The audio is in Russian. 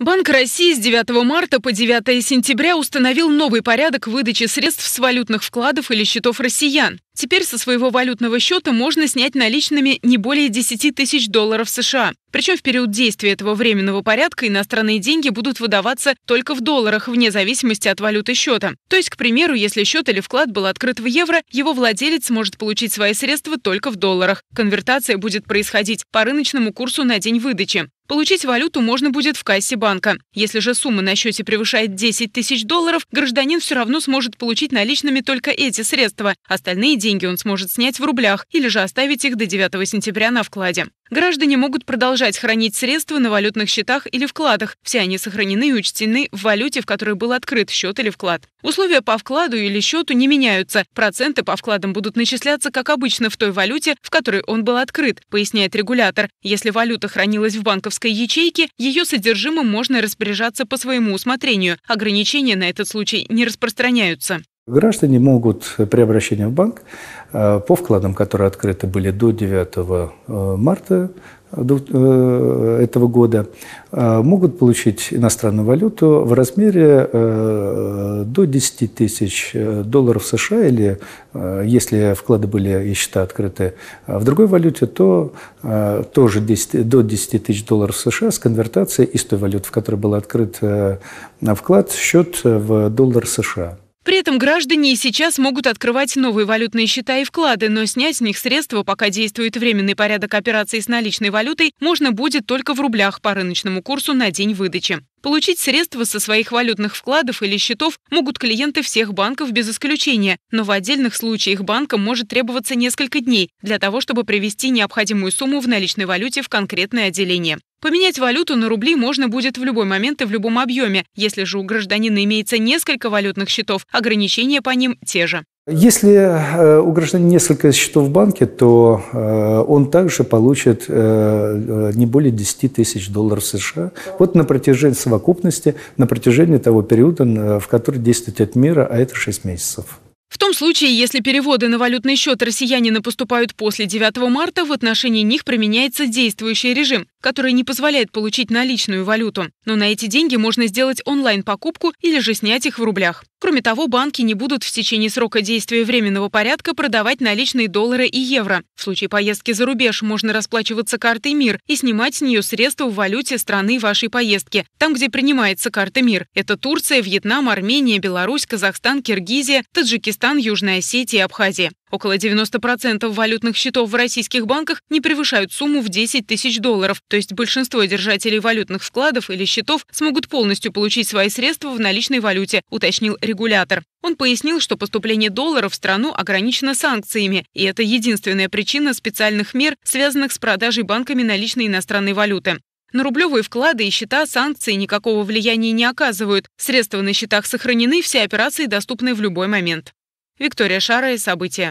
Банк России с 9 марта по 9 сентября установил новый порядок выдачи средств с валютных вкладов или счетов россиян. Теперь со своего валютного счета можно снять наличными не более 10 тысяч долларов США. Причем в период действия этого временного порядка иностранные деньги будут выдаваться только в долларах, вне зависимости от валюты счета. То есть, к примеру, если счет или вклад был открыт в евро, его владелец может получить свои средства только в долларах. Конвертация будет происходить по рыночному курсу на день выдачи. Получить валюту можно будет в кассе банка. Если же сумма на счете превышает 10 тысяч долларов, гражданин все равно сможет получить наличными только эти средства. Остальные деньги деньги он сможет снять в рублях или же оставить их до 9 сентября на вкладе. Граждане могут продолжать хранить средства на валютных счетах или вкладах. Все они сохранены и учтены в валюте, в которой был открыт счет или вклад. Условия по вкладу или счету не меняются. Проценты по вкладам будут начисляться, как обычно, в той валюте, в которой он был открыт, поясняет регулятор. Если валюта хранилась в банковской ячейке, ее содержимым можно распоряжаться по своему усмотрению. Ограничения на этот случай не распространяются. Граждане могут при обращении в банк э, по вкладам, которые открыты были до 9 э, марта э, этого года, могут получить иностранную валюту в размере до 10 тысяч долларов США или, если вклады были и счета открыты в другой валюте, то тоже 10, до 10 тысяч долларов США с конвертацией из той валюты, в которой был открыт вклад, счет в доллар США. При этом граждане и сейчас могут открывать новые валютные счета и вклады, но снять с них средства, пока действует временный порядок операций с наличной валютой, можно будет только в рублях по рыночному курсу на день выдачи. Получить средства со своих валютных вкладов или счетов могут клиенты всех банков без исключения, но в отдельных случаях банкам может требоваться несколько дней для того, чтобы привести необходимую сумму в наличной валюте в конкретное отделение. Поменять валюту на рубли можно будет в любой момент и в любом объеме. Если же у гражданина имеется несколько валютных счетов, ограничения по ним те же. Если э, у гражданина несколько счетов в банке, то э, он также получит э, не более 10 тысяч долларов США. Вот на протяжении совокупности, на протяжении того периода, в который действует эта мера, а это 6 месяцев. В том случае, если переводы на валютный счет россиянина поступают после 9 марта, в отношении них применяется действующий режим который не позволяет получить наличную валюту, но на эти деньги можно сделать онлайн-покупку или же снять их в рублях. Кроме того, банки не будут в течение срока действия временного порядка продавать наличные доллары и евро. В случае поездки за рубеж можно расплачиваться картой МИР и снимать с нее средства в валюте страны вашей поездки, там, где принимается карта МИР. Это Турция, Вьетнам, Армения, Беларусь, Казахстан, Киргизия, Таджикистан, Южная Осетия и Абхазия. Около 90% валютных счетов в российских банках не превышают сумму в 10 тысяч долларов, то есть большинство держателей валютных вкладов или счетов смогут полностью получить свои средства в наличной валюте, уточнил регулятор. Он пояснил, что поступление долларов в страну ограничено санкциями, и это единственная причина специальных мер, связанных с продажей банками наличной иностранной валюты. На рублевые вклады и счета санкции никакого влияния не оказывают. Средства на счетах сохранены, все операции доступны в любой момент. Виктория Шара и события.